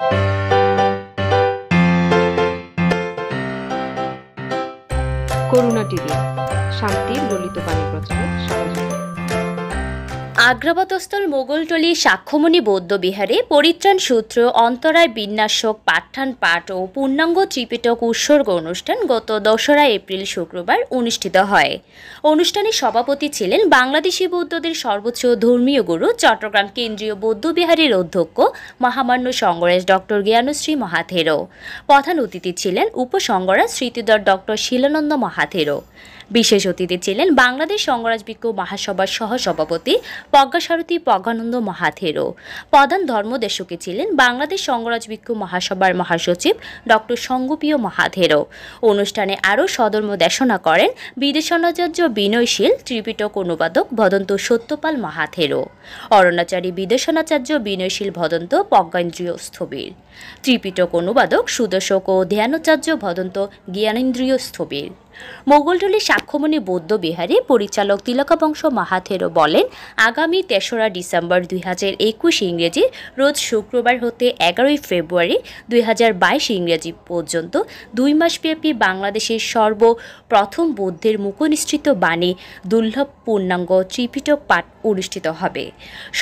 করুণা TV শান্তির ললিত বাণী প্রচারে আগ্রাবতস্থল মোগলটলি সাক্ষ্যমণি বৌদ্ধবিহারে পরিত্রাণ সূত্র অন্তরায় বিন্যাসক পাঠান পাঠ ও পূর্ণাঙ্গ ত্রিপিটক উৎসর্গ অনুষ্ঠান গত দোসরা এপ্রিল শুক্রবার অনুষ্ঠিত হয় অনুষ্ঠানে সভাপতি ছিলেন বাংলাদেশি বৌদ্ধদের সর্বোচ্চ ধর্মীয় গুরু চট্টগ্রাম কেন্দ্রীয় বৌদ্ধবিহারের অধ্যক্ষ মহামান্য সংগরেশ ডক্টর জ্ঞানশ্রী মহাথেরো প্রধান অতিথি ছিলেন উপসংগরা স্মৃতিদর ডক্টর শিলানন্দ মহাথেরো বিশেষ অতিথি ছিলেন বাংলাদেশ সংগরাজ বিজ্ঞ মহাসভার সহসভাপতি প্রজ্ঞাসারথী প্রজ্ঞানন্দ মহাথেরো প্রধান ধর্মদেশকে ছিলেন বাংলাদেশ সংগরাজ বিজ্ঞ মহাসভার মহাসচিব ডক্টর সঙ্গপীয় মহাথেরো অনুষ্ঠানে আরও সদর্ম দেশনা করেন বিদেশনাচার্য বিনয়শীল ত্রিপিটক অনুবাদক ভদন্ত সত্যপাল মহাথেরো অরণাচারী বিদেশনাচার্য বিনয়শীল ভদন্ত প্রজ্ঞেন্দ্রীয় স্থবির ত্রিপিটক অনুবাদক সুদর্শক ও ধ্যানাচার্য ভদন্ত জ্ঞানেন্দ্রীয় স্থবির মোগলটলি সাক্ষ্যমণি বৌদ্ধ বিহারে পরিচালক তিলকাবংশ মাহাথেরও বলেন আগামী তেসরা ডিসেম্বর দুই হাজার একুশ ইংরেজি রোজ শুক্রবার হতে এগারোই ফেব্রুয়ারি দুই হাজার বাইশ ইংরেজি পর্যন্ত দুই মাসব্যাপী বাংলাদেশের সর্বপ্রথম বৌদ্ধের মুখনিশ্চিত বাণী দুর্লভ পূর্ণাঙ্গ ত্রিপিটক পাঠ অনুষ্ঠিত হবে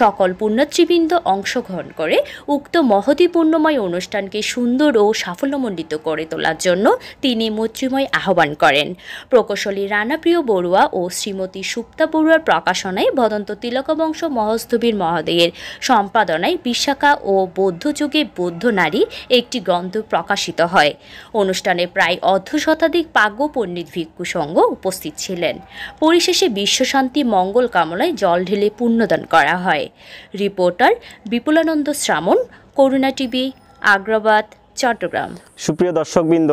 সকল পুণ্যার্থীবৃন্দ অংশগ্রহণ করে উক্ত মহতি পূর্ণময় অনুষ্ঠানকে সুন্দর ও সাফল্যমণ্ডিত করে তোলার জন্য তিনি মৈত্রীময় আহ্বান করেন প্রকৌশলী রানাপ্রিয় বড়ুয়া ও শ্রীমতী সুপ্তা বড়ুয়ার প্রকাশনায় ভদন্ত তিলকবংশ মহস্তবীর মহাদেয়ের সম্পাদনায় বিশাখা ও বৌদ্ধযুগে বৌদ্ধ নারী একটি গ্রন্থ প্রকাশিত হয় অনুষ্ঠানে প্রায় অর্ধ শতাধিক পাগ্য পণ্ডিত ভিক্ষু সংঘ উপস্থিত ছিলেন পরিশেষে বিশ্বশান্তি মঙ্গল কামনায় জল ঢেলে পুণ্যদান করা হয় রিপোর্টার বিপুলানন্দ শ্রামণ করুণা টিভি আগ্রাবাদ চট্টগ্রাম সুপ্রিয় দর্শকবৃন্দ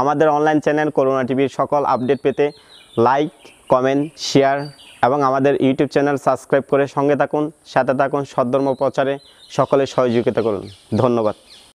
আমাদের অনলাইন চ্যানেল করুণা টিভির সকল আপডেট পেতে লাইক কমেন্ট শেয়ার এবং আমাদের ইউটিউব চ্যানেল সাবস্ক্রাইব করে সঙ্গে থাকুন সাথে থাকুন সদ্ধর্ম প্রচারে সকলে সহযোগিতা করুন ধন্যবাদ